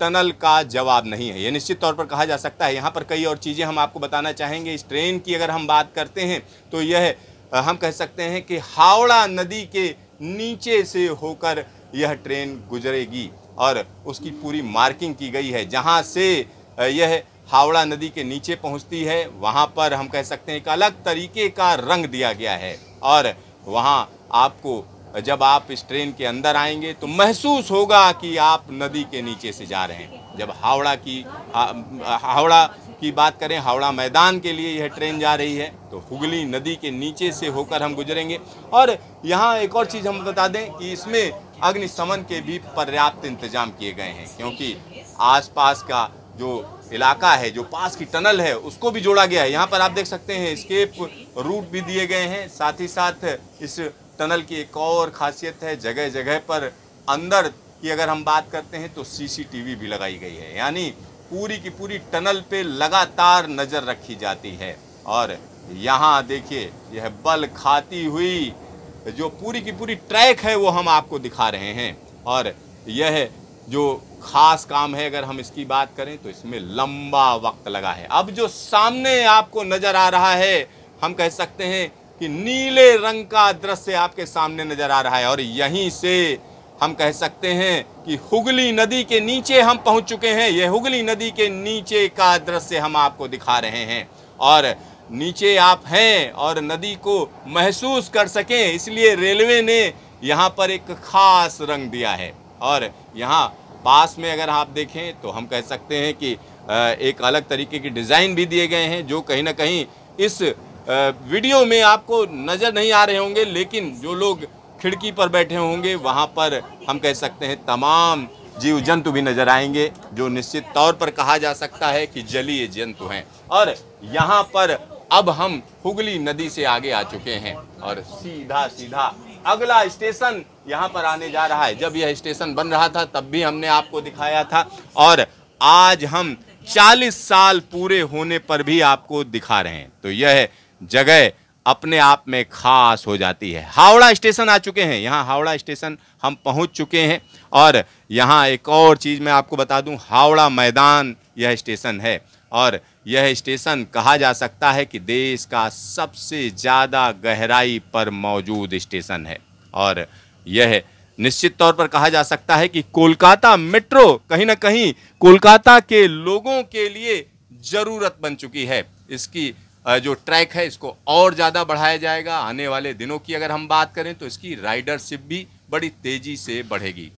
tunnel का जवाब नहीं है ये निश्चित तौर पर कहा जा सकता है यहाँ पर कई और चीज़ें हम आपको बताना चाहेंगे इस ट्रेन की अगर हम बात करते हैं तो यह हम कह सकते हैं कि हावड़ा नदी के नीचे से होकर यह ट्रेन गुजरेगी और उसकी पूरी मार्किंग की गई है जहाँ से यह हावड़ा नदी के नीचे पहुँचती है वहाँ पर हम कह सकते हैं एक अलग तरीके का रंग दिया गया है और वहाँ आपको जब आप इस ट्रेन के अंदर आएंगे तो महसूस होगा कि आप नदी के नीचे से जा रहे हैं जब हावड़ा की हावड़ा की बात करें हावड़ा मैदान के लिए यह ट्रेन जा रही है तो हुगली नदी के नीचे से होकर हम गुजरेंगे और यहाँ एक और चीज़ हम बता दें कि इसमें अग्निशमन के भी पर्याप्त इंतजाम किए गए हैं क्योंकि आसपास का जो इलाका है जो पास की टनल है उसको भी जोड़ा गया है यहाँ पर आप देख सकते हैं स्केप रूट भी दिए गए हैं साथ ही साथ इस टनल की एक और खासियत है जगह जगह पर अंदर की अगर हम बात करते हैं तो सीसीटीवी भी लगाई गई है यानी पूरी की पूरी टनल पे लगातार नज़र रखी जाती है और यहाँ देखिए यह बल खाती हुई जो पूरी की पूरी ट्रैक है वो हम आपको दिखा रहे हैं और यह जो खास काम है अगर हम इसकी बात करें तो इसमें लंबा वक्त लगा है अब जो सामने आपको नज़र आ रहा है हम कह सकते हैं कि नीले रंग का दृश्य आपके सामने नजर आ रहा है और यहीं से हम कह सकते हैं कि हुगली नदी के नीचे हम पहुंच चुके हैं यह हुगली नदी के नीचे का दृश्य हम आपको दिखा रहे हैं और नीचे आप हैं और नदी को महसूस कर सकें इसलिए रेलवे ने यहाँ पर एक खास रंग दिया है और यहाँ पास में अगर आप देखें तो हम कह सकते हैं कि एक अलग तरीके की डिज़ाइन भी दिए गए हैं जो कहीं ना कहीं इस वीडियो में आपको नज़र नहीं आ रहे होंगे लेकिन जो लोग खिड़की पर बैठे होंगे वहाँ पर हम कह सकते हैं तमाम जीव जंतु भी नज़र आएंगे जो निश्चित तौर पर कहा जा सकता है कि जलीय जंतु हैं और यहाँ पर अब हम हुगली नदी से आगे आ चुके हैं और सीधा सीधा अगला स्टेशन यहाँ पर आने जा रहा है जब यह स्टेशन बन रहा था तब भी हमने आपको दिखाया था और आज हम 40 साल पूरे होने पर भी आपको दिखा रहे हैं तो यह जगह अपने आप में खास हो जाती है हावड़ा स्टेशन आ चुके हैं यहाँ हावड़ा स्टेशन हम पहुँच चुके हैं और यहाँ एक और चीज़ मैं आपको बता दूँ हावड़ा मैदान यह स्टेशन है और यह स्टेशन कहा जा सकता है कि देश का सबसे ज़्यादा गहराई पर मौजूद स्टेशन है और यह निश्चित तौर पर कहा जा सकता है कि कोलकाता मेट्रो कहीं ना कहीं कोलकाता के लोगों के लिए ज़रूरत बन चुकी है इसकी जो ट्रैक है इसको और ज़्यादा बढ़ाया जाएगा आने वाले दिनों की अगर हम बात करें तो इसकी राइडरशिप भी बड़ी तेज़ी से बढ़ेगी